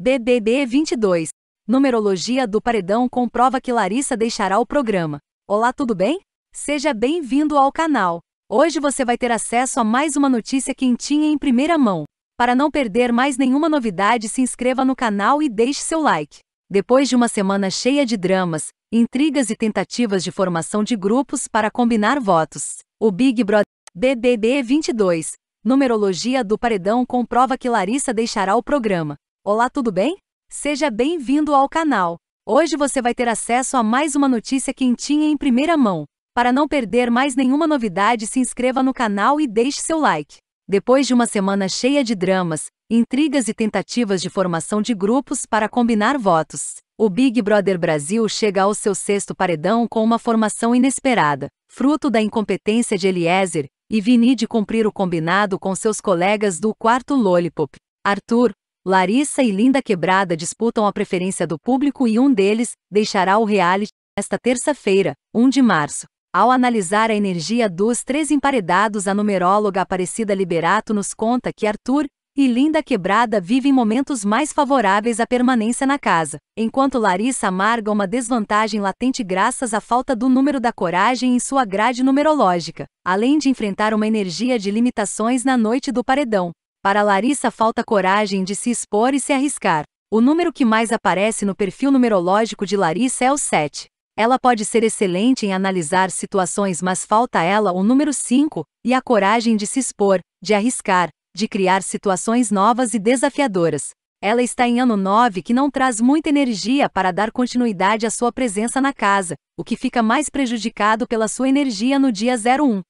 BBB 22. Numerologia do Paredão comprova que Larissa deixará o programa. Olá, tudo bem? Seja bem-vindo ao canal. Hoje você vai ter acesso a mais uma notícia quentinha em primeira mão. Para não perder mais nenhuma novidade, se inscreva no canal e deixe seu like. Depois de uma semana cheia de dramas, intrigas e tentativas de formação de grupos para combinar votos, o Big Brother BBB 22, numerologia do paredão comprova que Larissa deixará o programa. Olá, tudo bem? Seja bem-vindo ao canal. Hoje você vai ter acesso a mais uma notícia quentinha em primeira mão. Para não perder mais nenhuma novidade, se inscreva no canal e deixe seu like. Depois de uma semana cheia de dramas, intrigas e tentativas de formação de grupos para combinar votos, o Big Brother Brasil chega ao seu sexto paredão com uma formação inesperada, fruto da incompetência de Eliezer e Vini de cumprir o combinado com seus colegas do quarto Lollipop. Arthur, Larissa e Linda Quebrada disputam a preferência do público e um deles deixará o reality esta terça-feira, 1 de março. Ao analisar a energia dos três emparedados, a numeróloga Aparecida Liberato nos conta que Arthur e Linda Quebrada vivem momentos mais favoráveis à permanência na casa, enquanto Larissa amarga uma desvantagem latente graças à falta do número da coragem em sua grade numerológica, além de enfrentar uma energia de limitações na noite do paredão. Para Larissa falta coragem de se expor e se arriscar. O número que mais aparece no perfil numerológico de Larissa é o 7. Ela pode ser excelente em analisar situações, mas falta ela o número 5 e a coragem de se expor, de arriscar, de criar situações novas e desafiadoras. Ela está em ano 9 que não traz muita energia para dar continuidade à sua presença na casa, o que fica mais prejudicado pela sua energia no dia 01,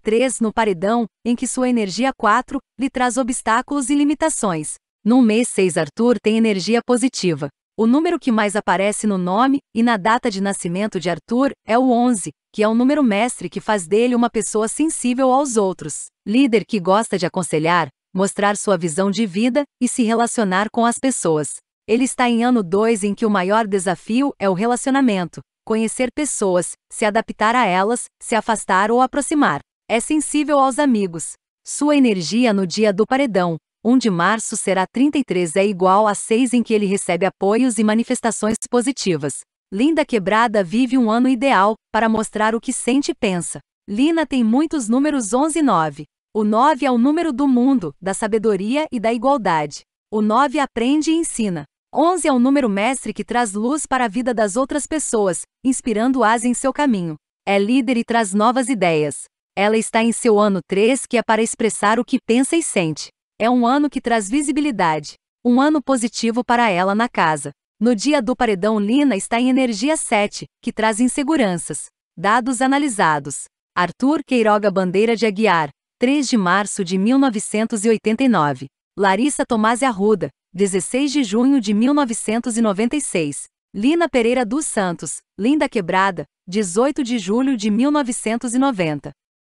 03 no paredão, em que sua energia 4 lhe traz obstáculos e limitações. No mês 6 Arthur tem energia positiva. O número que mais aparece no nome e na data de nascimento de Arthur é o 11, que é o número mestre que faz dele uma pessoa sensível aos outros, líder que gosta de aconselhar, mostrar sua visão de vida e se relacionar com as pessoas. Ele está em ano 2 em que o maior desafio é o relacionamento, conhecer pessoas, se adaptar a elas, se afastar ou aproximar. É sensível aos amigos. Sua energia no dia do paredão, 1 de março será 33 é igual a 6 em que ele recebe apoios e manifestações positivas. Linda Quebrada vive um ano ideal para mostrar o que sente e pensa. Lina tem muitos números 11 e 9. O 9 é o número do mundo, da sabedoria e da igualdade. O 9 aprende e ensina. 11 é o número mestre que traz luz para a vida das outras pessoas, inspirando-as em seu caminho. É líder e traz novas ideias. Ela está em seu ano 3, que é para expressar o que pensa e sente. É um ano que traz visibilidade. Um ano positivo para ela na casa. No dia do paredão, Lina está em energia 7, que traz inseguranças. Dados analisados. Arthur Queiroga Bandeira de Aguiar, 3 de março de 1989. Larissa Tomás Arruda, 16 de junho de 1996. Lina Pereira dos Santos, Linda Quebrada, 18 de julho de 1990.